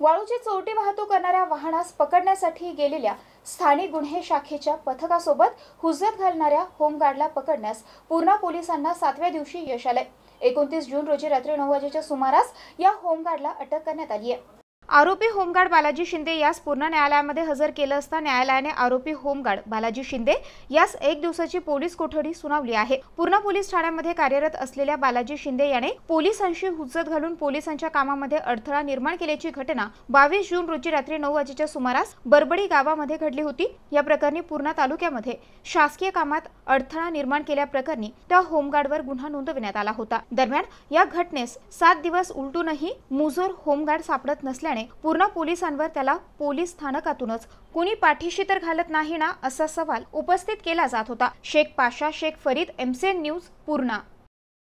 वाळूची चोरटी वाहतूक करणाऱ्या वाहनास पकडण्यासाठी गेलेल्या स्थानिक गुन्हे शाखेच्या पथकासोबत हुजत घालणाऱ्या होमगार्डला पकडण्यास पूर्णा पोलिसांना सातव्या दिवशी यश आलंय एकोणतीस जून रोजी रात्री नऊ वाजेच्या सुमारास या होमगार्डला अटक करण्यात आली आहे आरोपी होमगार्ड बालाजी शिंदे यास पूर्ण न्यायालयामध्ये हजर केलं असता न्यायालयाने आरोपी होमगार्ड बालाजी शिंदे यास एक दिवसाची पोलीस कोठडी सुनावली आहे पूर्ण पोलीस ठाण्यामध्ये कार्यरत असलेल्या बालाजी शिंदे याने पोलिसांशी हुज्जत घालून पोलिसांच्या कामामध्ये अडथळा निर्माण केल्याची घटना बावीस जून रोजी रात्री नऊ वाजेच्या सुमारास बरबडी गावामध्ये घडली होती या प्रकरणी पूर्णा तालुक्यामध्ये शासकीय कामात अडथळा निर्माण केल्याप्रकरणी त्या होमगार्डवर गुन्हा नोंदविण्यात आला होता दरम्यान या घटनेस सात दिवस उलटूनही मुजोर होमगार्ड सापडत नसल्याने असल्याने पूर्ण पोलिसांवर त्याला पोलीस स्थानकातूनच कुणी पाठीशी तर घालत नाही ना असा सवाल उपस्थित केला जात होता शेख पाशा शेख फरीद एमसीएन न्यूज पूर्णा